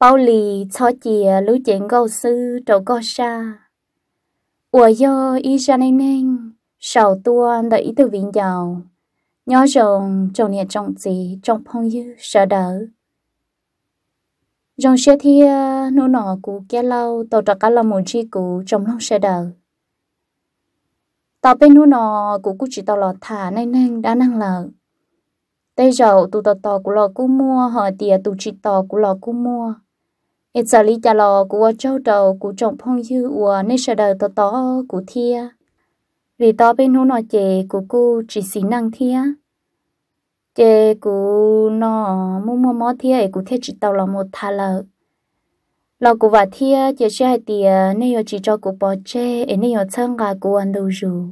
bao lì cho chị lũ chuyện gâu sư trầu gò sa ủa do y ra nên nên sầu tua đẩy từ vịn giàu nhớ rồng trầu nhiệt trọng gì trong phong dư sợ đỡ rồng xe thia nô nọ cú kia lâu tàu trọ cá lâu một chi cú trong lòng sợ đỡ tàu bên nô nọ cú cú chỉ tàu lọt thả nên nên đã năng lợi tây dầu tụ tò tò của lò cú mua hỏi tìa tụ chỉ tò của lò cú mua ít giờ lý trả lò của châu đầu của trọng phong dư của nơi sở đời to to của thia vì to bên hú nói chè của cô chỉ xí năng thia chè của nó mua mua mót thia ấy của thia chỉ tàu là một thà lợ lò của vợ thia chè chè hai tìa nơi chỉ cho của bò chè ấy nơi chân gà của anh đồ dù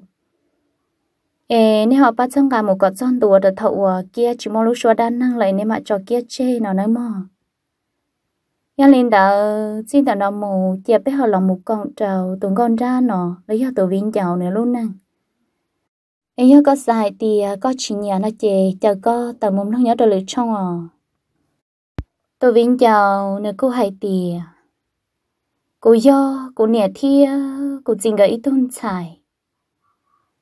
ê nếu họ bắt chân gà một con son đùa được thậu kia chỉ mong lúc xua đan năng lại nên mà cho kia chê nó nói mò nhà lên đã xin tao đầu mù chia bé họ lòng một con trầu tụi con ra nọ lấy cho tụi viên chào nữa luôn nè nhớ có sai thì à, có chỉ nhà nó chè chờ có tao mồm nó nhớ được lịch trong à tụi viên chào nữa cô hay thì cô do cô nè thia cô xin gợi tôn xài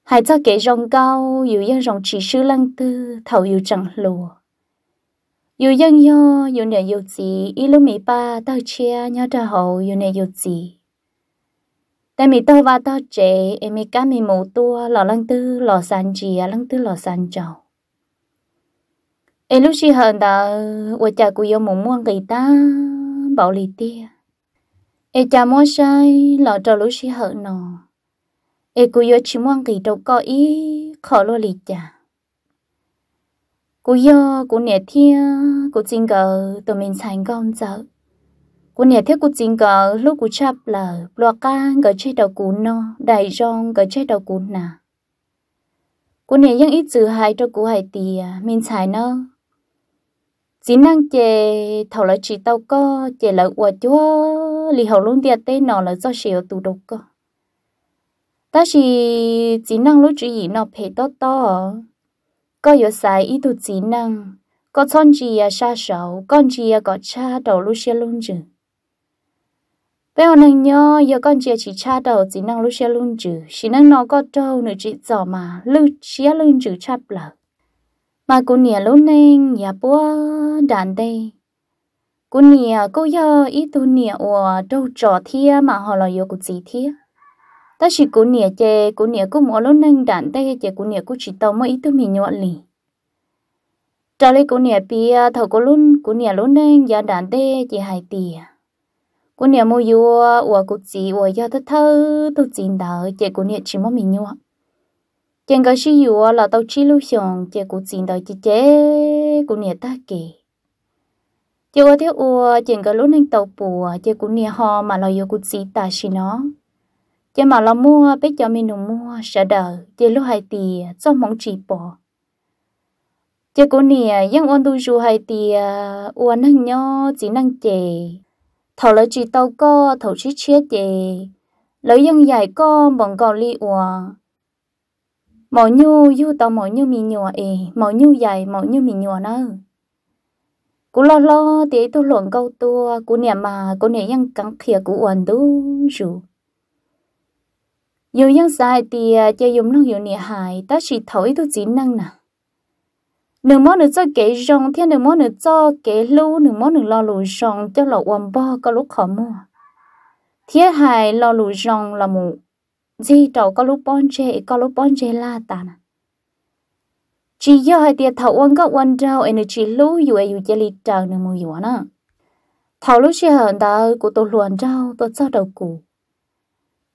hai cho kể rong cao dù dân rong chỉ sư lăng tư thầu dù chẳng lùa 有人哟，有人有几，一路没把到车，鸟着好有人有几。但没到话到这，也没干没某多，老人都老三级啊，人都老三招。哎，lúc xí hờn đó, 我 cha cũng yêu muốn mua người ta bảo lì tia. em cha mua sai, lò trò lúc xí hờn nó. em cũng yêu chỉ mua người đâu có ý, khó lo lý cha cô yo cô nhẹ thia cô chinh cờ tụi mình thành công giờ cô nhẹ thiết cô chinh cờ lúc cô chập là lo ca gỡ chơi đầu cú no đại rong gỡ chơi đầu cú nà cô ít chữ hai cho cô hai tia mình xài nơ chỉ năng chè thầu là chỉ tao có chè là quả chúa lì hậu luôn tiệt tê nó là do sẹo tụ độc cơ ta chỉ chỉ năng lúc chỉ nó phê to to có yếu sai ít tu chỉ năng có chọn gì à xa sầu con gì à có cha đầu lúc xe lún chữ. bây giờ nàng nhớ giờ con chị chỉ cha đầu chỉ năng lúc xe lún chữ. chỉ năng nó có trâu nữa chỉ dò mà lưu chia lún chữ chắp lợ mà cô nè lúc nên nhà bố đàn đây cô nè cô giờ ít tu nè ủa trâu trò thiê, mà họ là yêu cô chỉ thiê ta chỉ cú nia chè cú nia cú mua lốt nâng đạn tay chè cú nia cú chỉ tàu mới ít tư mình nhọn lì trả lời cú nĩa bia à, thầu cú lún cú nĩa lốt nâng giá đạn tay chè hai tìa cú nia mua yua uo cú chỉ uo do thất thơ tu chín đỡ chè cú nia chỉ mua mình nhọn chèn có gì yua là tàu chỉ lưu xong chè cú chín đỡ chè chè cú nia ta kể. chè ủa thiếu uo chèn có lốt nâng tàu bùa chè cú nia ho mà lo yua cú chỉ ta xí nó chỉ mà lo mua biết cho mình nụ mua sợ đỡ chỉ lúc hay thì cho mong chỉ bỏ chỉ cô nè yang ôn đu du hay thì à, uốn năng nhó chỉ năng chè thầu lấy chỉ tàu co thầu chỉ chia chè lấy yang dài co bằng cầu li uốn mỏ nhu yêu tàu mỏ nhu mình nhùa ê mỏ nhu dài mỏ nhu mình nhùa nữa cú lo lo tí tôi luận câu tua cú nè mà cú nè yang cắn khía cú uốn đu du thì chơi dùng năng ta chỉ thổi 有样晒的就用弄有厉害，但是头一都只能呐。nửa món nửa cho cái rong thiên nửa món nửa cho cái lu nửa món nửa lo lù rong cho lọ quầm bo có lúc khó mua thiên hài lo lù rong là mù gì trầu có lúc bón chê có lúc bón chê la ta nè chỉ do hai tiệt thầu quan có quan trâu anh chỉ lu yêu ai yêu chơi lì trầu nửa mù dù nè thầu lúc chưa hận ta của tôi luồn trâu tôi cho đầu củ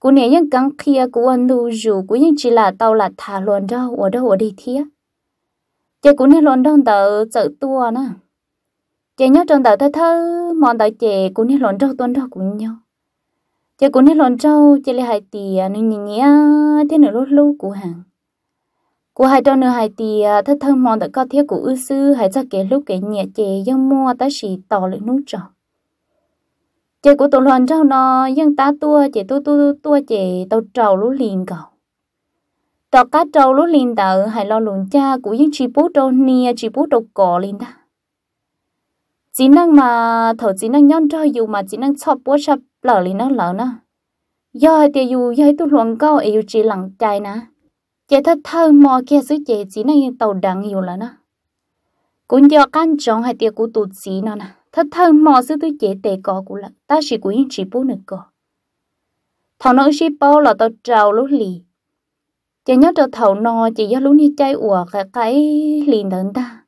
cú nè những căng kia cú ăn đủ rủ cú những chỉ là tàu là thả luôn đâu ở đâu ở đi thía chị cú nè luôn đâu tờ sợ tua nè chị nhớ trong tờ thơ thơ mòn tờ chị cú nè luôn đâu tuần đâu cú nhau chị cú nè luôn đâu chị lại hai tiền nên nhìn nhía thế nữa lút lú cú hàng cú hai trong nữa hai tiền thơ thơ mòn tờ có thiết cú ư sư hai cho kể lúc kể nhẹ chị dân mua ta chỉ tỏ lại nút tròn chị của tụi lần trâu nó dân ta tua chị tu tu tua chị tàu trâu lú liền cầu tàu cá trâu lú liền tàu hay lo lùn cha của những chị bố trâu nia chị bố trâu cỏ liền ta chỉ năng mà thầu chỉ năng nhon trâu dù mà chỉ năng chọc bố chọc lở liền nó lở nó do thì dù do tu luận câu yêu chị lặng chạy nè chị thật thơ mò kia xứ chị chỉ năng tàu đằng hiểu là nó cũng do căn trọng hay tiệc của tụt chị nó nà thật thân mò sư tôi chế tệ có của lặng ta chỉ quý chỉ bố nửa cỏ thằng nó chỉ bao là tao trào lúc lì chỉ nhớ cho thầu no chỉ do lúc ni chơi ủa cái cái liền đến ta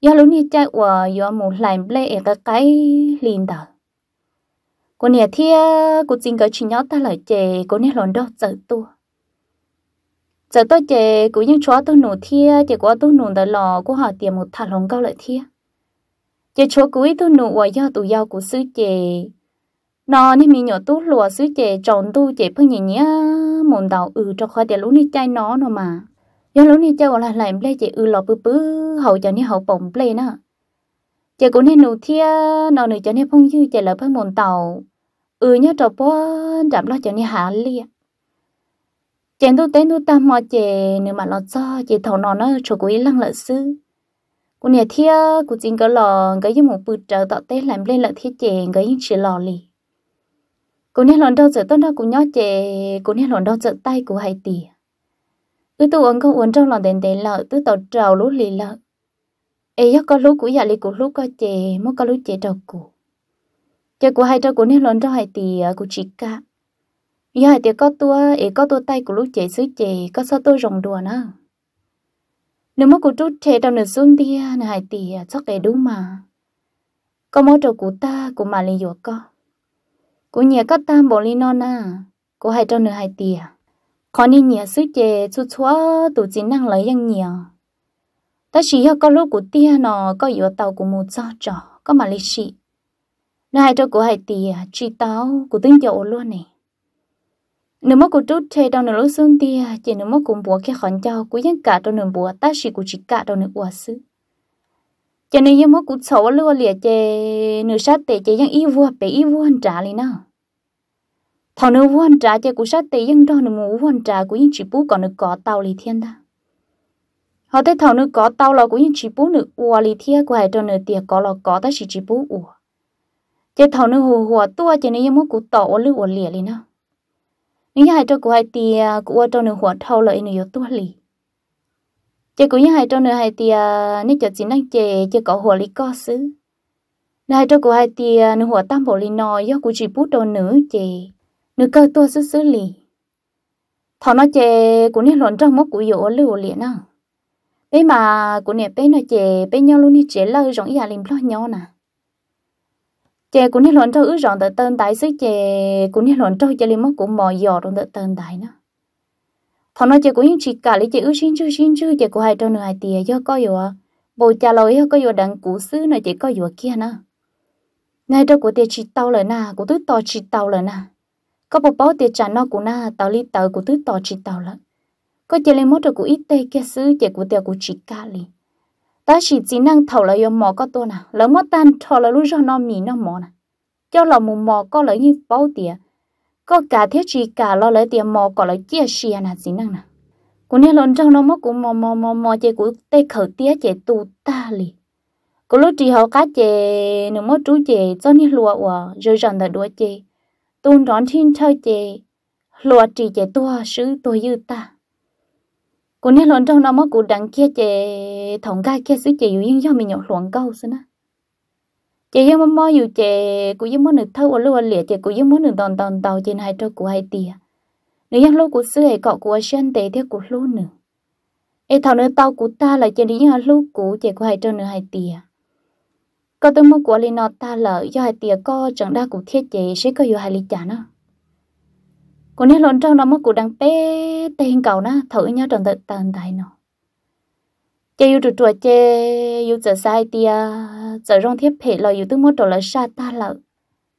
do lúc ni chơi ủa do một làm lệ cái cái liền đó cô nè thia cô xin cái chỉ nhớ ta lại chè cô nè lòn đó sợ tôi giờ tôi chè cũng những chó tôi nổ thia chỉ có tôi nổ tới lò cô hỏi tiền một thằng lòng cao lại thia chế chỗ cuối tôi nụ và do tụi do của sư chị nó nên mình nhỏ tốt lùa sư chị tròn tu chị phương nhỉ nhá mồm đầu ừ cho khỏi để lũ ni chai nó nó mà do lũ ni chai là lại lê chị ừ lò bứ bứ hậu cho nên hậu bổng lê nè chị cũng nên nụ thia nó nữ cho nên phong dư chị là phương mồm tàu ừ nhớ trò bó đạp lo cho nên hạ lia chèn tu tên tu tam mò chè nếu mà lo cho chị thầu nó nó chỗ cuối lăng lợi sư cô nhà thia cô chính cái lò cái giống một bự trợ tạo té làm lên là thiết chè cái những chỉ lò lì cô nhà lòn đâu giờ tao đâu cô nhớ chè cô nhà lòn đâu giờ tay cô hay tì cứ tụ ông không uống trong lò đèn đèn lợ cứ tàu trầu lú lì lợ ấy giấc có lú của già dạ lì của lú có chè mất có lú chè trầu cụ chè của hai trâu của nhà lòn đâu hay tì à, của chị cả giờ hay tì có tua ấy có tua tay của lú chè xứ chè có sao tôi rồng đùa nữa nếu mà cô trút thế đâu nữa xuống đi nè hai tỷ à, chắc để đúng mà có mỗi trâu của ta của mà lên dùa co của nhà các ta bỏ lên non à của hai trâu nữa hai tỷ còn à. nên nhà suy chè chút xóa tụ chỉ năng lấy dân nhiều ta chỉ có con lúc của tia nó có dùa tàu của một gió trò có mà lấy chị nè hai trâu của hai tỷ chỉ à, tao của tính chỗ luôn này nếu mà cô chú chơi đâu nữa xuống thì à, chỉ nếu mà cùng bùa cái khẩn cho cú dân cả đâu nửa bùa ta chỉ cú chỉ cả đâu nửa bùa xứ cho nên nếu mà cô xấu luôn lìa chê nửa sát tệ chê dân yêu vua bé yêu vua trả liền nào thằng nửa vua trả chê cô sát tệ vẫn đâu nửa mù vua trả cú dân chỉ bú còn nửa cỏ tàu lì thiên ta họ thấy thằng nửa cỏ tàu là cú dân chỉ bú nửa ua lì thiên của hai đâu nửa tiệt cỏ là cỏ ta chỉ chỉ bú ua chê thằng nửa hồ hồ tua chê nên nếu mà cô tàu lư lìa liền nào những hai trâu của hai tì của trâu nửa nửa หัว thâu lợi nửa yếu tua lì chơi cũng như hai trâu nửa hai tì nếu cho chị năng chè chị có หัว lì co xứ nửa hai trâu của hai nửa tì tam bộ lì nò do của chị bút trâu nửa chè nửa cơ tua xứ xứ lì thọ nó chè của nên lộn trong mốc của yếu lừa liền à bé mà của nè bé nó chè bé nhau luôn đi chè lâu giống nhà dạ lim lo nhau nè chè cũng như lon trâu ứ rọn tờ tên tại xứ chè cũng như lon trâu chè li mất cũng mò giò trong tờ tên tại nữa thằng nó chè cũng những chị cả lý chè ứ xin chưa xin chưa chè của hai trâu nửa hai tìa do coi rồi à trả lời lối có vừa đặng cũ xứ này chỉ coi vừa kia nữa. Ngay trâu của tiền chỉ tàu lời na của tứ to chỉ tàu lời na có bộ báo tiền trả nó của na tàu li tàu của tứ to chỉ tàu lận có chơi lên mốt của ít tê kia xứ chè của tiền của chỉ cả li ta chỉ chỉ năng thầu là yêu mò có tôi nè lỡ mất tan thọ là lúc cho nó mì nó mò nè cho là mù mò có lỡ như bao tiền có cả thiết chỉ cả lo lỡ tiền mò có lỡ chia sẻ nè chỉ năng nè cũng như lần trong nó mất cũng mò mò mò mò chơi cũng tay khẩu tía chơi tu ta li, cô lúc chỉ họ cá chơi nếu mất chú chơi cho nên lúa ủa rồi rằng đã đùa chơi tôn đón thiên chơi chơi lúa chỉ chơi tua sứ tôi như ta cô nè lon trong nó mà cô đăng kia chè thòng ga kia suy chè yếu do mình nhỏ loạn câu xin á chè yếu mà mò yếu chè cô yếu mà nửa thâu ở lâu ở lìa chè cô yếu mà nửa tòn tòn tàu trên hai trâu của hai tia nửa yếu lâu của xưa ấy cọ của xuyên tề theo của lô nửa ấy thằng nửa tàu của ta là chè đi yếu lâu của chè của hai trâu nửa hai tia có tôi mua của lên nọ ta lỡ do hai tia co chẳng đa của thiết chè sẽ có yếu hai lý chả nó còn nếu lon trong nó mất cụ đang bé tên cầu na thử nhá trần tự tàn tại nó chơi yêu trượt trượt chơi yêu giờ sai tia giờ rong thiết hệ là yêu tư mốt trò là xa ta lợi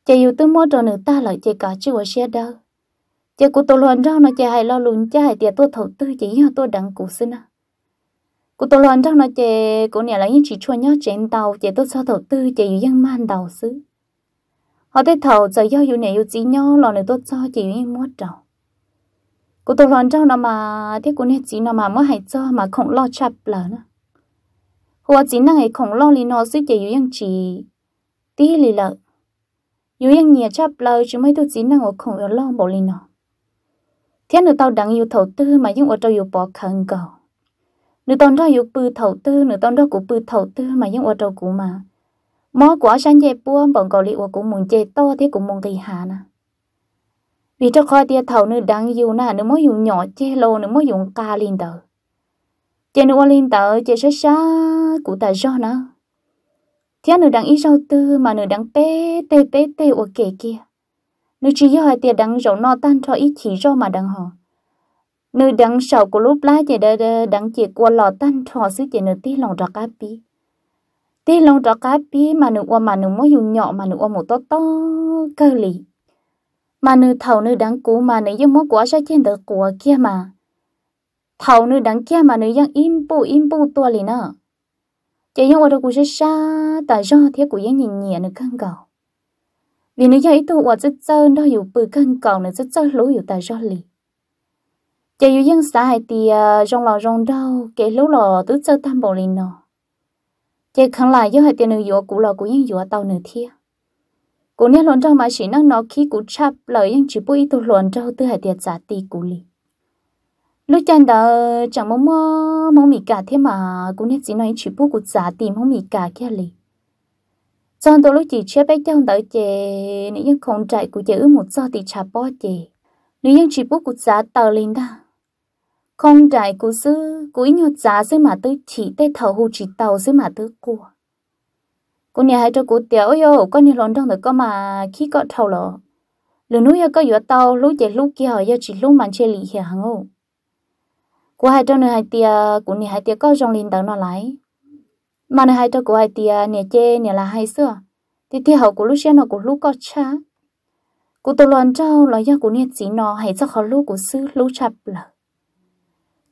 chơi yêu tư mốt trò nữ ta lợi chơi cả chưa xe đâu chơi cụ tôi lon trong nó chơi hay lo lún chơi hay tia tôi thấu tư chỉ nhớ tôi đặng cụ xin à cụ tôi lon trong nó chơi cụ nhà là những chỉ chua nhớ trên tàu chơi tôi sao thấu tư chơi yêu dân man đầu xứ họ tới thầu giờ do dù này dù chỉ nhau lò này tôi cho chị em mua trầu cô tôi lòn cho nó mà thế cô nè chỉ nó mà mới hay cho mà không lo chập là nữa cô chỉ năng không lo lì nó suy chị dù yên chỉ tí lì lợ dù yên nhẹ chập là chứ mấy tôi chỉ năng ở không lo bộ lì nó thế nữa tao đang yêu thầu tư mà nhưng ở trâu yêu bỏ khẩn cầu nữa tao ra yêu bự thầu tư nữa tao ra cũng bự thầu tư mà nhưng ở trâu cũng mà mó quá sáng dễ buông bọn cậu liệu cũng muốn chết to thì cũng muốn thì hà nè vì cho khoa tiệt thầu nữa đang yêu nè nữ mới dùng nhỏ chế lô nữ mới dùng ca lên tờ chê nữ liên tờ chế sá sá của ta do nè thế nữ đang ít rau tư mà nữ đang tê tê tê tê ở kề kia nữ chỉ do hai tiệt đang rau no tan cho ít chỉ do mà đang hò nữ đang sầu của lúc lá chế đơ đơ đang chê qua lò tan cho xứ chế nữ tí lòng ra cá bí tí lông trọ cá bí mà nữ qua mà nữ mỗi dùng nhỏ mà nữ qua một to to cơ lì mà nữ thầu nữ đáng cú mà nữ dùng mỗi quả sao trên tờ của kia mà thầu nữ đáng kia mà nữ dùng im bu im bu to lì nữa chỉ dùng ở đâu cũng sẽ xa tại do thế của những nhìn nhẹ nữ căng cầu vì nữ dùng ít tu ở rất sơ đó dù bư căng cầu nữ rất sơ lối dù tại do lì chỉ dùng dân xã thì rong lò rong đâu kể lúc lò tứ sơ tam bộ lì nữa chỉ khẳng lại do hai tiền nữ dùa cũ là cũ những dùa tao nữ thia cũ nét luận trong mà chỉ năng nó khi cũ chắp lời những chỉ bôi tu luận trong tư hai tiền giả ti cũ lì lúc chân đó chẳng mong mơ mong mì cả thế mà cũ nét chỉ nói chỉ bôi cũ giả ti mong mì cả kia lì trong tôi lúc chỉ chế bé trong đời chè nếu những không chạy cũ chữ một giờ thì chả bỏ chè nếu những chỉ bôi cũ giả tàu linh đó không trải cú sư, cúi nhọt giá sư mà tư chỉ tê thầu hù chỉ tàu sư mà tư của. Cô nhà hai cho cô tiểu yo, có nhiều lòn trong được có mà khi có thầu lọ. Lửa núi có dựa tàu, lũ chạy lũ kia hỏi chỉ lũ mà chơi lì hiểu hàng ô. Cô hai cho nữ hai tia, cô nhà hai tia có rong linh đắng nó lái. Mà nữ hai cho cô hai tia, nhà chê, nhà là hai xưa. Thì thi hậu của lũ xe nó của lũ có cha. Cô tổ lòn trao, lò do của nhà chỉ nó hãy cho khó lũ của sư lũ chạp lợ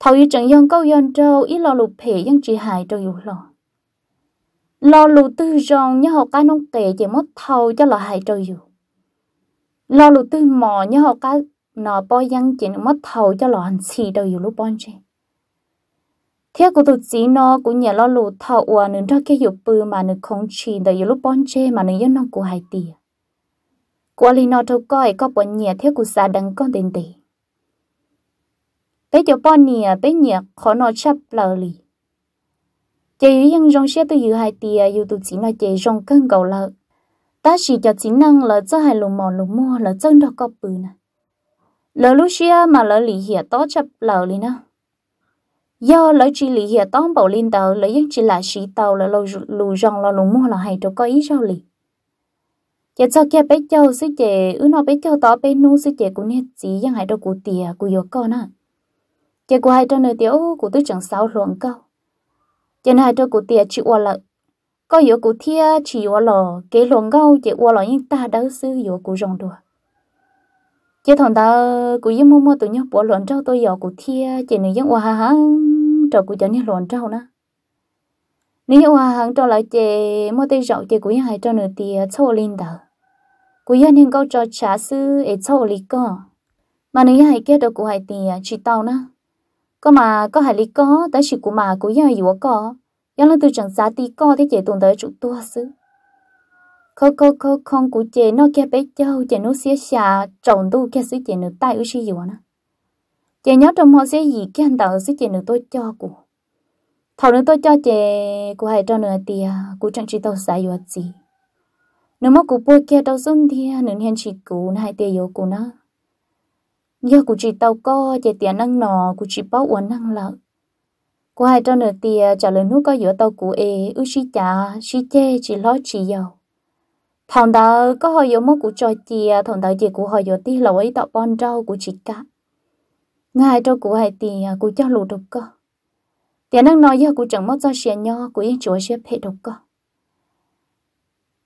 thầu y chẳng yon câu yon trâu y lo lụp phê yon chỉ hại trâu yếu lo lo lụ tư rong nhớ họ cá nông kể chỉ mất thầu cho lo hại trâu yếu lo lụp tư mò nhớ họ cá nó bo yang chỉ mất thầu cho lo hành xì trâu yếu lúc bon chơi thế của tụt chỉ nó cũng nhà lo lụp thầu ua nương ra cái yếu bự mà nương không chỉ đời yếu lúc bon chơi mà nương yon nông của hại tiệt qua lì nó trâu coi có bọn nhẹ thế của xa đằng con tiền tỷ bé cho bọn nè bé nhẹ khó nó chấp lờ lì chị yếu dân rong xe tôi yếu hai tia yếu tụ chính là chị rong cân cầu lợ ta chỉ cho chính năng là cho hai lù mò lù mua là chân đó có bự nè lợ lúc xưa mà lợ lì hiệp to chấp lờ lì nè do lỡ chỉ lì hiệp to bảo lên tàu lỡ dân chỉ là sĩ tàu là lù lù rong là lù mua là hay đâu có ý sao lì chị cho kia bé châu sư chế, ứ nó bé châu to bé nu sư chế cũng hết gì dân hai đâu cụ tìa cụ yếu con à chỉ có hai trong nơi tiểu của tôi chẳng sáu luận câu cho nên hai trong của tiệt chỉ qua lợi có yếu của thia chỉ qua lò cái luận câu chỉ qua lò nhưng ta đã sư yếu của rồng đùa chỉ thằng ta của yếu mua mua tụi nhau bỏ luận trâu tôi yếu của thia chỉ nên giống qua hà hà trò của chẳng nên luận trâu nữa nếu qua hàng trâu lại chỉ mua tay rậu chỉ của nhà hai trâu nửa tiệt sâu lên đầu của nhà nên câu cho trả sư ấy sâu lì co mà nếu hai kia đâu của hai tiệt chỉ tàu nữa có mà có hải lý có tới sự của mà của nhà yếu có giang lên từ chẳng xa tí có thế chị tồn tới chủ tua xứ khô khô khô không của chị nó kia bé châu chị nó xía xà trồng tu kia xứ chị nó tay ư xí yếu nè chị nhớ trong họ xía gì kia anh tạo xứ chị nó tôi cho của thầu nữa tôi cho chị của hải cho nửa tiền của chẳng chỉ tàu xài yếu gì nếu mà của bôi kia tàu xung thì nửa hẹn chỉ của hai tiền yếu của nó giờ cụ chỉ tàu co chỉ tiền năng nọ cụ chỉ bao uốn năng lợ cô hai trong nửa tiền trả lời nút có giữa tàu cụ ê ư xí trả xí che chỉ lo chỉ giàu thằng đó có hỏi giữa mốt cụ trò chia thằng đó chỉ cụ hỏi giữa tí lẩu ấy tạo bon rau cụ chỉ cả ngài cho cụ hai tiền cụ cho lù đục co tiền năng nói giờ cụ chẳng mất do xiên nho cụ yên chúa xếp hệ đục co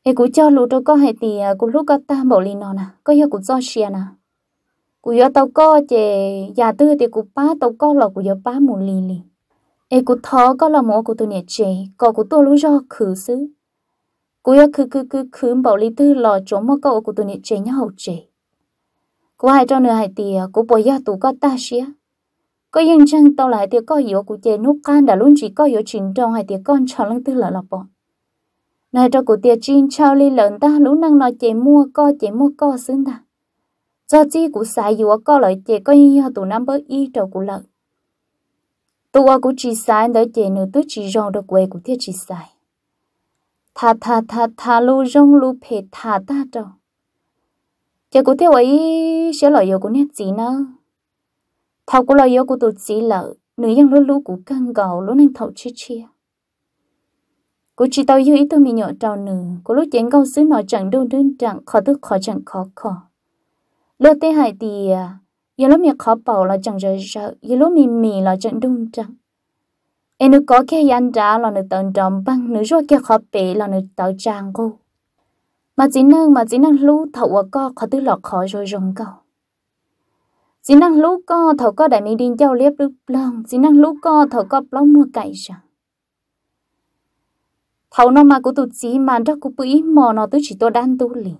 ê cụ cho lù đục co hai tiền cụ lúc có ta bảo lì nọ nè có giờ cụ do xiên à cú yo tàu co chè nhà tư thì cú pá tàu co là cú yo pá mù lì lì e cú thó có là mỏ cú tôi nè chè có cú tôi lú do khử xứ cú yo khử khử khử khử bảo lý tư lò chống mà cậu cú tôi nè chè nhau hậu chè cú hai trong nửa hai tìa cú bỏ ya tù co ta xía có yên chăng tàu lại thì co yếu cú chè nút can đã luôn chỉ co yếu chính trong hai tìa con cho lưng tư là lọp, bỏ này cho cú tìa chín chào ly lợn ta lú năng nói chè mua co chè mua co xứng ta cho chi cũng sai dù có lợi chị có như họ tụ năm bớt y trầu của lợi tụ ở cũng chỉ sai đỡ chị nữa tôi chỉ rong được quê cũng thiết chỉ sai thà thà thà thà lu rong lu phê thà ta trầu chị cũng theo ấy sẽ lợi yêu của nét gì nữa thầu của lợi yêu của tụ chỉ lợi nữ nhân luôn luôn của căng gầu luôn nên thầu chia chia cô chỉ tao yêu ý tôi mình nhỏ trào nữ cô lúc chén câu xứ nói chẳng đâu đơn chẳng khó tức khó chẳng khó khó lỡ thế hải thì giờ lúc mình khó bảo là chẳng giờ sợ giờ lúc mình mì là chẳng đúng chẳng em nó có cái ăn trả là nó tận trọng băng nó rồi cái khó bể là nó tạo trang cô mà chỉ năng mà chỉ năng lú thầu có khó tư lọt khó rồi rồng cầu chỉ năng lú co thầu có đại mình đi giao liếp đứt lòng chỉ năng lú co thầu có lòng mua cày chẳng thầu nó mà của tụt chỉ mà đó của bụi mò nó tới chỉ tôi đan tu liền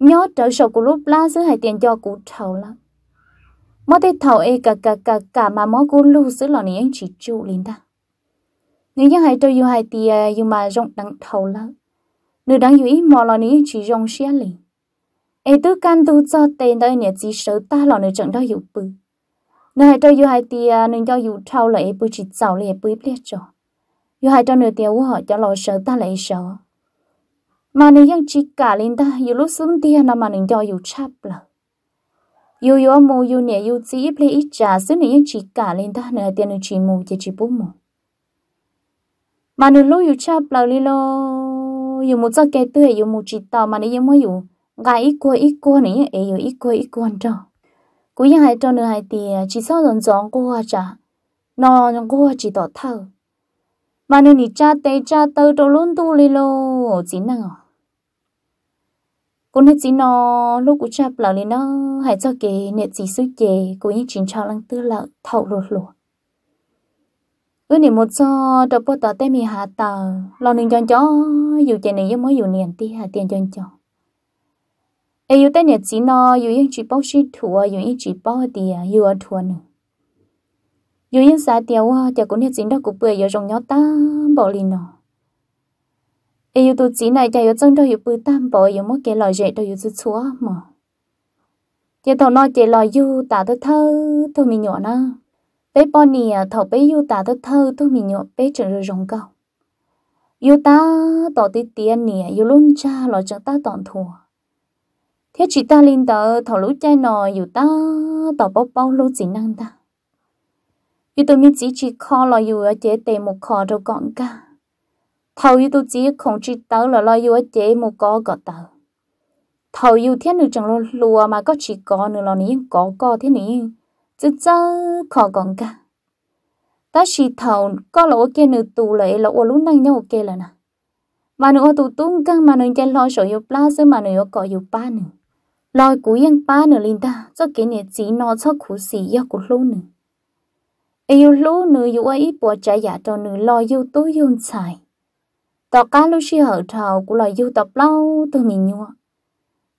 nhớ trở sầu của lúc lá giữ hai tiền cho cụ thầu lắm mơ tê thầu e cả cả cả cả mà mơ cũng lưu giữ lọ này anh chỉ chịu lên ta người dân hai tôi yêu hai tiền yêu mà rộng đặng thầu lắm người đáng yêu ý mò lọ này chỉ rộng xe liền ê tứ can tu cho tên đó nhẹ chỉ sợ ta lọ này chẳng đó hiểu bự nếu hai tôi yêu hai tiền nên cho yêu thầu lại bự chỉ giàu lại bự biết cho yêu hai cho nửa tiêu họ cho lọ sợ ta lại sợ mà nên yang chỉ cả linh ta yêu lúc xuống tia nằm mà nên cho yêu chắp là yêu yêu mù yêu nè yêu chỉ play ít trả xuống nên yang chỉ cả linh ta nửa tiền nên chỉ mù chỉ chỉ bố mù mà nên lúc yêu chắp là li lo yêu một giấc cái tươi yêu một chỉ tàu mà nên yêu mới yêu gái ít qua ít qua này ấy e yêu ít qua ít qua cho cú yang hai cho nửa hai tia chỉ sao dần dần cô hoa trả nó cô chỉ tỏ thơ mà nên cha tê cha tơ đâu luôn tu li lô chỉ năng à cô hết chỉ nó lúc cũng chạp lão lên nó hãy cho kề nệ chỉ suy kề cô như chính cho lăng tư lợ thầu lột lụa ước niệm một cho đọc bộ tờ tê mì hạ tờ lo nên cho cho dù chè này giống mới dù niệm ti hạ tiền cho cho e dù tê nệ chỉ nó dù yên chỉ bao sĩ thua dù yên chỉ bao tìa dù ở thua nữa dù yên xa tiêu chả cô hết chỉ đó cũng bưởi giờ rồng nhỏ ta bỏ lên nó yêu tụi chỉ này chạy ở trong đôi yêu bự tam bộ yêu mất cái lòi rễ đôi yêu chút chúa mà chị thầu nói chị lòi yêu tả tôi thơ tôi mình nhọ nó bé bò nì thầu bé yêu tả tôi thơ tôi mình nhọ bé trở rồi rồng cầu yêu ta tỏ tí tiền nì yêu à, luôn cha lo chẳng ta tọn thua thế chị ta linh tờ thầu lũ trai nò yêu ta tỏ bao bao lũ chỉ năng ta yêu tôi mình chỉ chỉ kho lo yêu ở chế tề một kho rồi gọn cả thầu yêu tôi chỉ không chỉ tớ là lo yêu chế một có có tớ thầu yêu thế nữ chẳng lo lùa mà có chỉ có nữa lo ní có có thế nữ chứ chứ khó còn cả ta chỉ thầu có là ok nữ tù lại lỗ lũ năng nhau ok là nè mà nữ tù tung căng mà nữ chân lo sổ yêu pla sơ mà nữ có yêu ba nữ lo cú yên ba nữ linh ta cho cái nè chỉ nó cho cú xì yêu cú lũ nữ yêu lũ nữ yêu ấy bỏ trả giả cho nữ lo yêu tối yêu xài tao cá lúc xí hở trào của loài du tập lâu từ mình nhua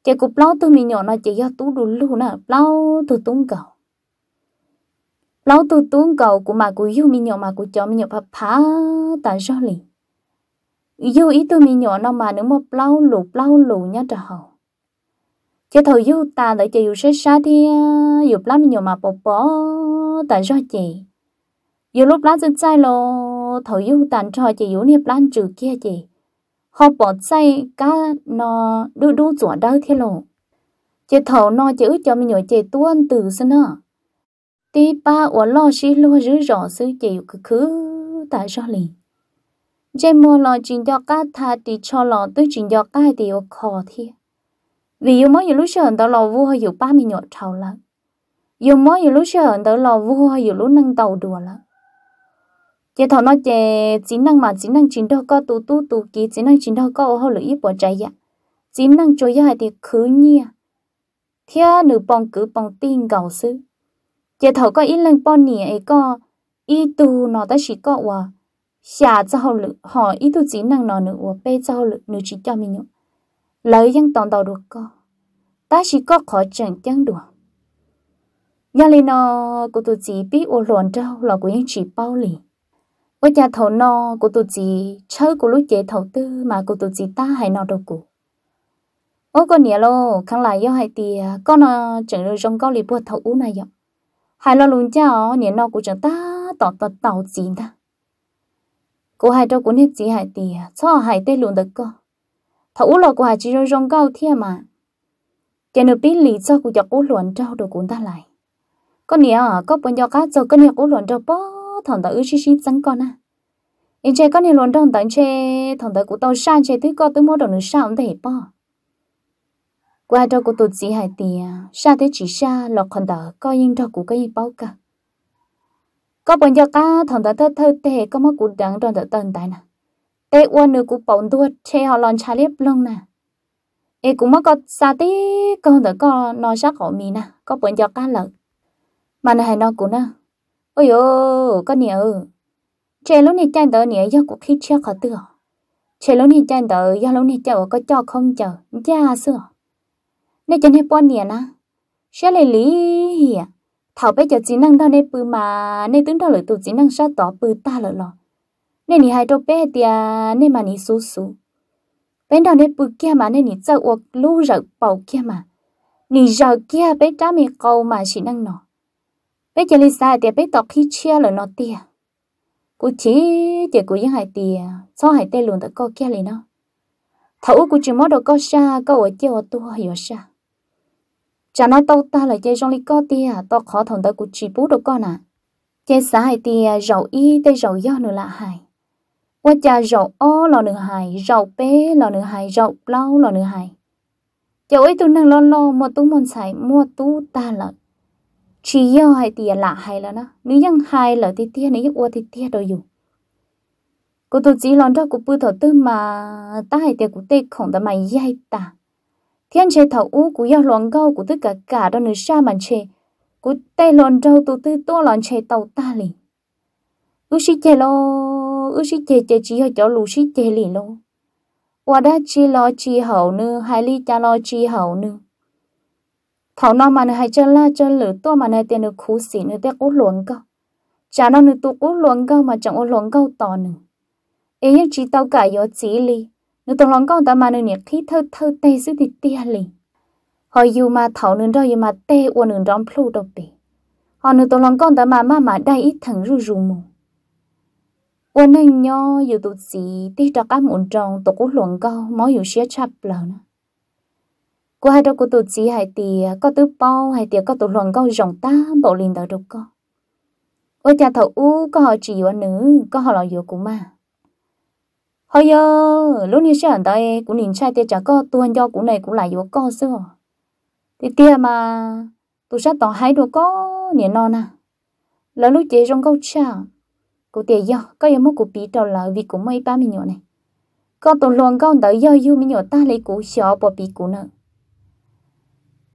chỉ cục lâu từ mình nhỏ nó chỉ do tú đủ lù nè lâu từ tung cầu lâu từ tung cầu của mà của du mình nhỏ mà của chó mình nhỏ phá phá tại do lì du ý từ mình nhỏ nó mà nếu mà lâu lù lâu lù nhá trà hậu, chỉ thầu du ta để chỉ du sẽ xa thì dục lắm mình nhỏ mà bỏ bỏ tại do chị dù lúc lá rất sai lo nó yêu tàn trò chỉ yếu niệm lan trừ kia chị họ bỏ say cá nó đu đu chuột đâu thế lộ chỉ thấu nó chữ cho mình nhớ chị tuôn từ xưa nữa tí ba ở lo xí lo rứ rõ xứ chị cứ cứ tại sao liền chỉ mua lo chính cho cá tha thì cho lo tới chính cho cái thì ở khó thiệt vì yêu mới yêu lúc sớm tao lo vua yêu ba mình nhớ thầu lắm yêu mới yêu lúc sớm tao lo vua yêu lúc nâng tàu đùa lắm chế thọ nó chế chính năng mà chỉ năng chính đâu có tu tu tu ký chỉ năng chính đâu có ô hậu lưỡi ít bỏ chạy ạ dạ. chính năng chơi ra thì khứ nhia à. thế nữ bong cứ bong tin gạo sư chế thọ có ít lần bong nhỉ ấy có ít tu nó ta chỉ có hòa xả cho hậu lự họ ít tu chỉ năng nó nữa hòa bê cho hậu lự nữ chỉ cho mình nhụ lời dân toàn đầu được co ta chỉ có khó chẳng chẳng được nhà lên nó của tôi chỉ biết ô lộn đâu là của những chỉ bao liền với nhà thầu no của tụi chị chơi của lúc chế thầu tư mà của tụi chị ta hay nó đâu cụ ô con nhẹ lô khăn lại do hai tì con nó ờ, chẳng được trong cao lì bùa thầu ú này vậy hai lo luôn cha ó nhẹ của chẳng ta tỏ tỏ tàu ta cô hai đâu cũng hết gì hai tì cho hai tê luôn được cơ thầu ú lo của hai chỉ trong cao thiệt mà cái nửa pin lì cho của chọc ú luận trao đồ cũng ta lại con nhẹ ờ, có bao nhiêu cá cho con nhẹ ú luận trao bao thằng ta ước chi chi chẳng con à em chơi có này luôn trong tận chơi thằng ta của tao sang chơi tới co tới mua đồ nữa sao ông thầy bỏ qua đâu của tụt gì hải tìa à? sa thế chỉ sa lọt còn đỡ coi yên đâu của cái bao cả có bọn giờ cá thằng ta thật thơ tệ có mất của đảng đoàn tờ tần tại nè tệ uôn nữa của bọn đua che họ lon chà liếp lông nè ê cũng mất có sa tí con đỡ có nó sắc họ mì nè có bọn giờ cá lợn mà này nó cũng nè ôi yo có nhiều trẻ lúc này chạy tới nhỉ, do cuộc khi chưa khó tựa trẻ lúc này chạy tới do lúc này chờ có cho không chờ ra dạ, xưa nên chân hết bọn nhỉ na sẽ lê lý hiểu à. thảo bây cho chỉ năng đo nên bự mà nên tướng đo lợi tụ chỉ năng sát tỏ bự ta lợi lò nên nhỉ hai đôi bé thì nên mà nhỉ sú sú bên đo nên bự kia mà nên nhỉ sợ uộc lú rợ bầu kia mà nhỉ rợ kia bé trả mì câu mà chỉ năng nọ bây giờ Lisa thì bây tọt khi chia là nó tiền cú chỉ để cú những hải tiền sau hải tây luôn tới co kia liền nó thấu cú chỉ mất được co xa co ở chơi ở tua hiểu xa cha nói tao ta là chơi trong lý co tiền tao khó thằng tới cú chỉ bú được con à chơi xa hải tiền rậu y tây rậu do nữa là hải qua cha rậu o là nửa hải rậu p là nửa hải rậu lau là nửa hải cháu ấy tu năng lo lo mua tôi muốn xài mua tú ta là chỉ yêu hay tiền là hay là nó nếu ยัง hay là thì tiền nếu ua thì tiền rồi dù cô tôi chỉ lon cho cô bự thở tư mà ta hay tiền cô tay khổng ta mà yai ta thiên chế thầu u cô yêu lon gâu cô tất cả cả đó nữa xa mà chế cô tay lon trâu tôi tư to lon chế tàu ta liền u sĩ chế lo u sĩ chế chế chỉ cho lù sĩ chế liền lo qua đã chỉ lo chỉ hậu nữa hay ly cha lo chỉ hậu nữa thảo nó mà nó hay chân la chân lửa to mà này tiền nó khú xỉ nó tiếc út luồng câu chả nó nó tu út luồng câu mà chẳng út luồng câu to nữa ấy như chỉ tao cả gió chỉ li nó tao luồng câu ta mà nó nhiệt khí thơ thơ tê xứ thì tia li họ yêu mà thảo nó đó yêu mà tê uốn nó đóng plu đâu tì họ nó tao luồng câu ta mà mà mà đây ít thằng rù rù mù uốn anh nho yêu tụt gì tí trắc áp muộn tròn tu út luồng câu mỗi yêu xía chập lờ nữa cô hai đâu cô tụt chỉ hai thì có tứ bao hai thì có tụt luận câu rộng ta bộ liền đó đâu có ôi cha thầu u có họ chỉ và nữ có họ lo yếu của mà thôi giờ lúc như sẽ ở đây cũng nhìn trai tia chả có tuân do cũng này cũng lại yếu co xưa thì tia mà tôi sẽ tỏ hai đứa có nhẹ non à là lúc chế trong câu cha cô tia giờ có yếu mất của bí đầu là vì cũng mấy ba mình nhỏ này có tụi luận câu đợi do yêu mình nhỏ ta lấy cũ xó bỏ bí cũ nữa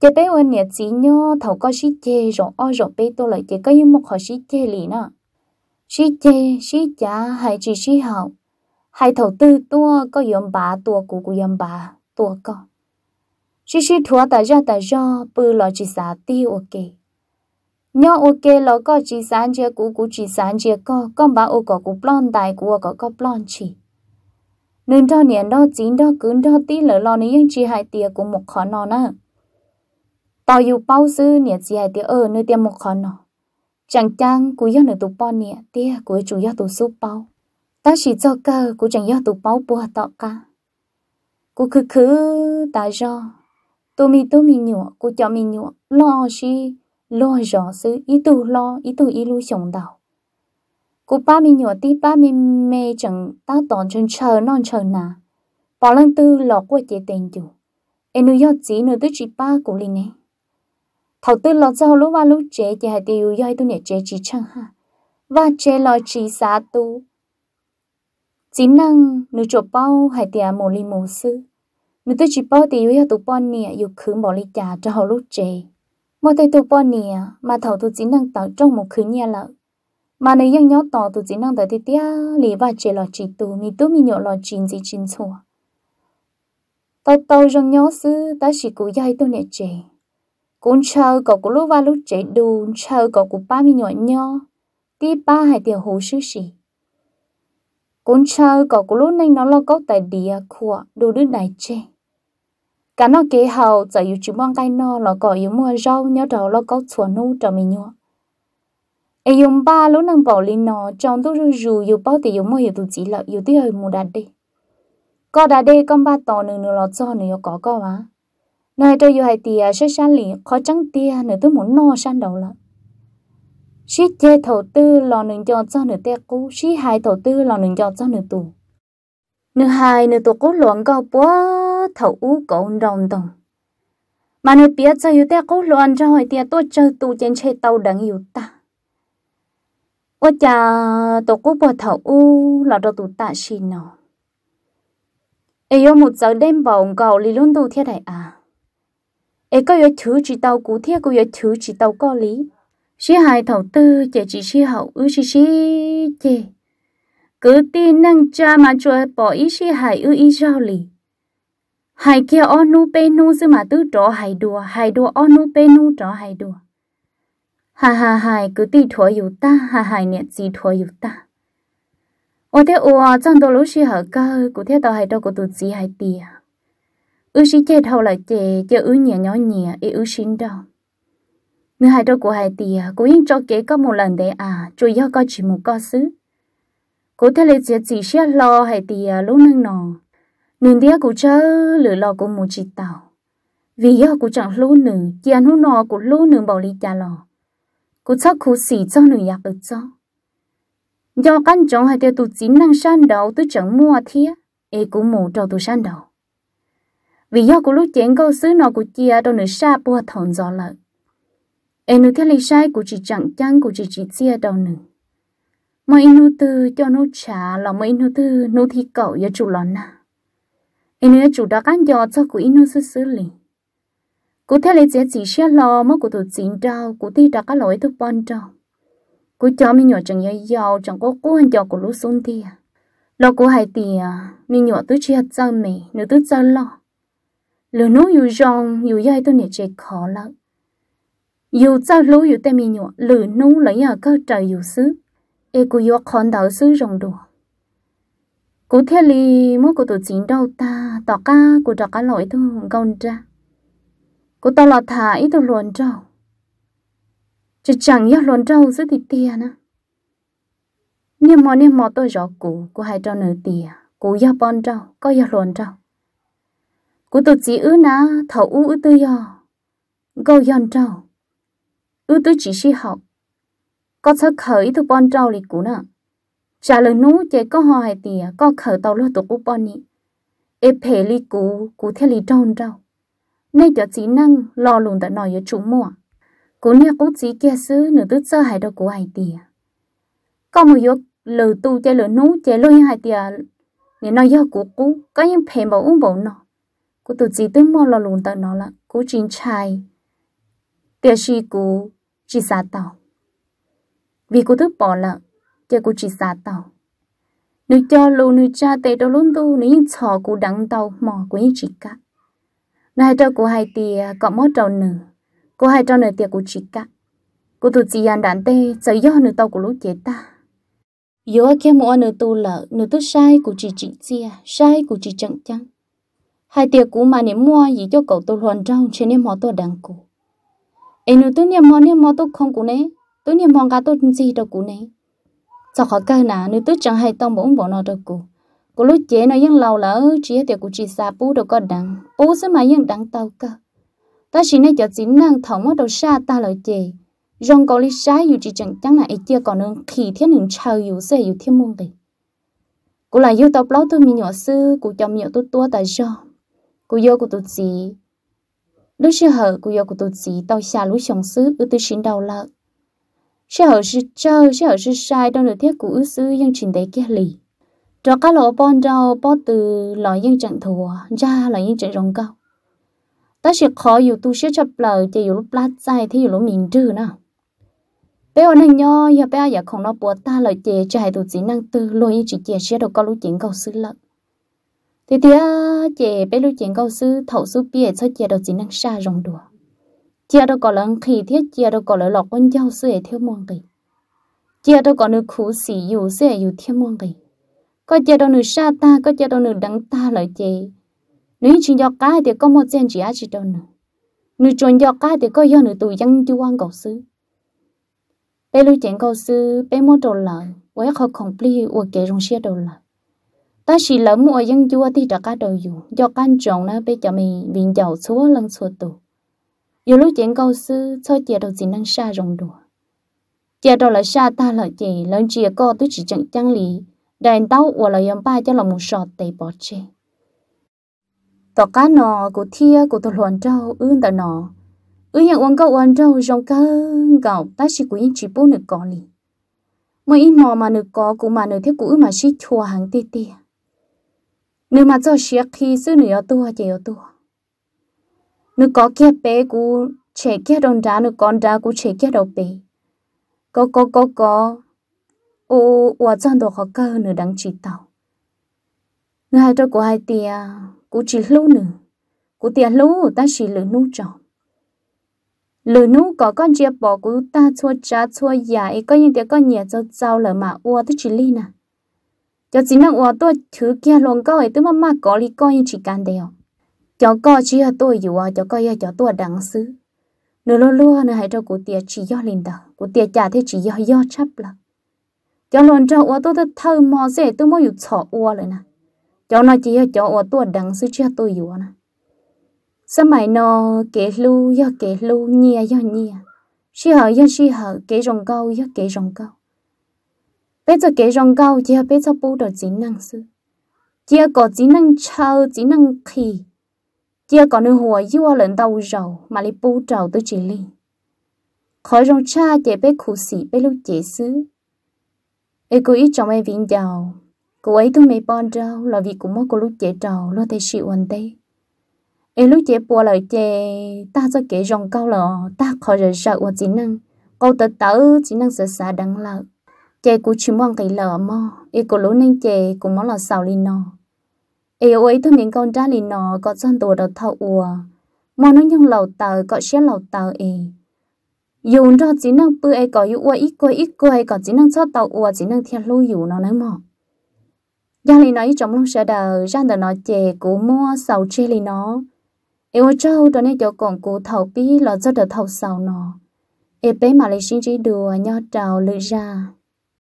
chế bé ôn nhẹ chỉ nhớ thầu có xí chê rồi o rồi bé tôi lại chế có những một họ xí chê lì nè xí chê xí chả hay chỉ xí hậu hay thầu tư tua có yếm bà tua cụ cụ yếm bà tua có xí xí thua ta ra ta ra bự lo chỉ xả tiêu ok nhớ ok lo có chỉ sáng chia cụ cụ chỉ sáng chia có con bà ô có cụ plon đại cụ có có plon chỉ nên đó niệm đó chín đó cứng đó tí lỡ lo này những chỉ hai tia của một khó nó nữa tao yêu bao sư nè chị hãy ở nơi tiêm một khó nọ chẳng chăng cú yêu nửa tụ bao nè tiếc cú chủ yêu tụ số bao ta chỉ cho cơ cú chẳng yêu tụ bao bùa tọ cả cú khứ khứ ta do tôi mi tôi mi nhọ cú cho mi nhọ lo gì lo rõ sư ý tụ lo ý tụ ý lưu sống đạo cú ba mi nhọ tí ba mi mê chẳng ta tòn chân chờ non chờ nà bỏ lăng tư lọ của chế tiền chủ em yêu chỉ nuôi tới chỉ ba cú linh thầu tư lọt sau lúc vào lúc chế chỉ hay tiêu dõi tu nhẹ chế chỉ chăng ha và chế lo chỉ xa tu chỉ năng nữ chỗ bao hay tia mồ li mồ sư nữ tư chỉ bao tiêu dõi tu bao nè yêu khứ bỏ li trà cho hậu lúc chế mà tay tu bao nè mà thầu tu chỉ năng tạo trong một khứ nhà lợ mà nữ dân nhớ tỏ tu chỉ năng tới thì tia lì và chế lo chỉ tu mi tu mi nhọ lo chỉ gì chín chùa tao tao rằng nhớ sư ta chỉ cố dõi tu nhẹ chế cũng chờ có cú lúc và lúc chế đù chờ có cú ba mươi nhỏ nho tí ba hai tiểu hồ sư sĩ cũng chờ có cú lúc này nó lo có tại địa của đồ đứa đại chê cả nó kế hậu giờ yêu chú mong cái nó là có yêu mua rau nhớ đầu lo có chùa nu cho mình nhua ai dùng ba lúc năng bỏ lên nó trong tôi rù rù yêu bao thì yêu mua yêu tụi chỉ là yêu tiêu hơi mua đạt đi có đạt đi con ba tò nữa nữa lo cho nữa có có mà nơi tôi yêu hai thì sẽ san lì khó trắng tia nữa tôi muốn no san đầu là chỉ chê thầu tư lò nương cho cho nửa tia cũ chỉ hai thầu tư lò nương cho cho nửa tù nửa hai nửa tù cố loạn cao quá thầu ú cậu đồng đồng mà nửa bia cho yêu tia cố loạn cho hai tia tôi chơi tù trên xe tàu đang yêu ta ô cha tổ cố bùa thầu u là đồ tù tạ xin nó yêu một giờ đêm bỏng cầu lì luôn tù thiết đại à ấy có yếu thứ chỉ tàu cú thiết có yếu thứ chỉ tàu có lý xí hài thầu tư chỉ chỉ xí hậu ư xí xí chê cứ tin năng cha mà cho bỏ ý xí hài ư ý rau lì hài kia o nu pe nu sư mà tư trọ hài đùa hài đùa o nu pe nu trọ hài đùa hà hà hài cứ tì thuở yếu ta hà hài nẹt gì thuở yếu ta ô thế ủa chẳng đó lúc xí hở cơ cứ thế tàu hài đâu có tụt gì hài tì à ư sĩ chê hậu là chê, chê ư nhẹ nhỏ nhẹ ý ư xin đâu người hai đâu của hai tìa cũng yên cho kế có một lần đấy à chú do có chỉ một co xứ cố thế lệ chỉ chỉ xe lo hai tìa à, lúc nâng nò nương tía của chớ lửa lo của một chị tàu vì do của chẳng lú nữ chị ăn hú nò của lú nữ bảo lý cha lò của chắc khu xỉ cho nữ giặc được cho do căn trọng hai tiêu tụ chín năng san đầu tôi chẳng mua thiết ê cũng mù cho tôi san đầu vì do của lúc chén câu xứ nó của chia đâu nữa xa bùa thọn gió lợ em nữ thiết lý sai của chị chẳng chăng của chị chị chia đâu nữa mà inu tư cho nó trả là mà inu tư nó thi cậu giờ chủ lòn nà inu chủ đã cán giò cho của inu xứ xứ lì cụ thế lý chỉ chỉ xe lo mà cụ tụ chín trao cụ thi đã các lỗi thức bon trao cụ cho mình nhỏ chẳng nhớ giàu chẳng có cố hành cho cụ lũ xôn thi à lo cụ hay tiền mình nhỏ tứ chia cho mẹ nữ tứ cho lo lỡ nô yêu rong yêu yai tôi nè chế khó lắm yêu cho lũ yêu tay mình nhỏ lỡ nô lấy ở cơ trời yêu xứ e cô yêu con đảo xứ rong đồ cô theo li mỗi cô tổ chín đâu ta tỏ ca cô tỏ cá lỗi tôi gòn ra cô tao lọt thả ít tôi luồn trâu chứ chẳng yêu luồn trâu giữ thì tiền á niềm mò niềm mò tôi rõ cụ cô hai trâu nửa tiền cụ yêu bòn trâu có yêu luồn trâu Cú tôi chỉ ư na thấu u ư tư yò. Gâu yon trâu. Ư tư chỉ si học. Có thơ khởi thu bon trâu lịch cú nà. Trả lời nú chế có hoa hài tìa có khởi tàu lô tổ cú bon nị. Ê phê lì cú cú theo lì trâu trâu. nay cho chỉ năng lo lùn đã nói ở chủ mùa. Cú nè cú chỉ kia sư nửa tư sơ hài đâu cú hài tìa. Có một yếu lờ tu chế lờ nú chế lôi hài tìa. Nên nói do cú cú có những phê bảo uống bảo nọ cô tự chỉ tương mò lò lùn tới nó là cô chính chai tiếc gì cô chỉ xa tàu vì cô thức bỏ là cho cô chỉ xa tàu nữ cho lùn nữ cha tệ đâu luôn tu nữ những chó cô đắng tàu mò của những chị cả nay cho cô hai tia có mót trâu nữ cô hai trâu nữ tia cô chị cả cô tự chỉ ăn đạn tê sợ do nữ tàu của lũ chế ta Yo kia mua nữ tu lợ, nữ tu sai của chỉ chỉ chia, sai của chỉ chẳng chẳng hai tiệc cũ mà niệm mua gì cho cậu tôi hoàn trong trên niệm họ tôi đằng cũ em nữa tôi niệm mò niệm mò tôi không cũ nấy tôi niệm mò cả tôi gì đâu cũ nấy sao khỏi cái nào nữa tôi chẳng hay tông bỗng bọn nó đâu cũ cũ lúc chế nó vẫn lâu lỡ chỉ tiệc cũ chỉ xa bú đâu có đằng, bú sẽ mà vẫn đằng tao cơ ta chỉ nên cho chính năng thống ở đầu xa ta lợi chế rong có lý sai dù chỉ chẳng chẳng là ấy chưa còn nương khi thiên nương chờ dù sẽ dù thiên môn tình cũng lại yêu tập lâu tôi mi nhỏ xưa cũng chồng nhiều tôi tua tại do cô yêu của tôi gì lúc sư hở cô yêu của tôi gì tao xa lũ chồng xứ ư tôi xin đầu lợ sư hở sư trơ sư hở sư sai đâu được thiết của ư sư dân trình đấy kia lì cho các lỗ bon rau bó từ lò dân trận thua ra lò dân trận rồng cao ta sẽ khó dù tu sẽ chập lờ chỉ dù lúc lát dài thì dù lúc mình trừ nè bé ở này nho giờ bé giờ không nó bùa ta lời chè chạy hai tụi chỉ năng tư lôi chỉ chè sẽ đâu có lúc chuyện cầu sư lận thì tía chị bé lúc chuyện câu sư thấu sư bia cho chị đâu chỉ năng xa rong đùa chị đâu có lần khi thiết chị đâu có lời lọc quân giao sư để theo muôn kỳ chị đâu có nữ khú sĩ dù sư dù theo muôn kỳ có chị đâu nửa xa ta có chị đâu nửa đắng ta lời chị nữ chuyện giao cá thì có một chuyện chị á chị đâu nữ nữ chuyện giao cá thì có do nửa tuổi dân chú quan cầu sư bé lúc chuyện câu sư bé mua đồ lợn quấy khó không biết uổng kể rong xe đồ lợn ta chỉ là mua dân chua thì trả cá đầu dù do can trọng nó bây giờ mình bình giàu xúa lần xua tù dù lúc chuyện câu sư cho chị đầu chỉ năng xa rồng đùa chị đầu là xa ta là chị lần chị co tôi chỉ chẳng chẳng lý đàn tao của là yếm ba cho là một sọt tây bỏ chê tỏ cá nọ của thia của tôi luận trâu ương tờ nọ ư nhận uống câu uống trâu rong cơ gạo ta chỉ của những chị bố nữ có lý mỗi mò mà nữ có cũng mà nữ thiết cũ mà xí chua hàng tia tia nếu mà cho xe khi xứ nữa tua yếu tua nếu có kia bé cú trẻ kia đòn đá nếu con đá cú trẻ kia đầu bé có có có có ô ô chân đồ khó cơ nữa đang chỉ tàu nếu hai đứa của hai tia cú chỉ lú nữa cú tia lú ta chỉ lú nụ tròn lú nụ có con chia bỏ cú ta chua cha chua dài có những tia con nhẹ cho trâu lỡ mà ô tức chỉ ly nè cho chỉ năng ở tôi thứ kia lòng có ấy tôi mà mà có lý coi chỉ can đều cho có chỉ là tôi dù cho coi cho tôi đẳng xứ nửa lô lô nửa hai cho cụ tiệt chỉ do linh đạo cụ tiệt trả thế chỉ do do chấp là cho lần cho ở tôi tôi thâu mò dễ tôi mới được sợ ua rồi nè cho nó chỉ cho ở tôi đẳng xứ chưa tôi dù nè sao mày nó kể lu do kể lu nhia do nhia chỉ hở do chỉ hở kể rồng câu do kể rồng câu bây giờ cái rong cao, giờ bây giờ bù đồ chỉ năng sư giờ có chỉ năng chào chỉ năng khi giờ có nương hùa yêu lần đầu rầu mà lấy bù trầu tới chỉ li khỏi rong cha giờ bây khủ sĩ bây lúc chế sư ấy cô ít chồng em viện giàu cô ấy tôi mấy bon trâu là vì cũng mất cô lúc chế trầu lo thấy chịu anh tây ấy lúc chế bùa lời chế ta cho kể rong cao là ta khỏi rời sợ và chỉ năng câu tự tử chỉ năng sợ xa đắng lợi chè cú chỉ mong cái lờ mò ý cổ lối nên chè cũng mong là sao lì nọ ý ô ấy thôi miệng con trai lì nọ có dân đồ đầu thọ ua, mò nó nhung lầu tờ có xe lầu tờ e dù cho chỉ năng bự e có yêu ua ít coi ít coi còn chỉ năng cho tàu ua chỉ năng theo lối dù nó nói mò gia lì nói trong lòng sợ đời, ra đời nói chè cú mua sầu chè lì nó ý ô châu đó nên cho còn cú thầu pi là cho đờ thầu sầu nọ ý bé mà lấy sinh chỉ đùa nhau trào lưỡi ra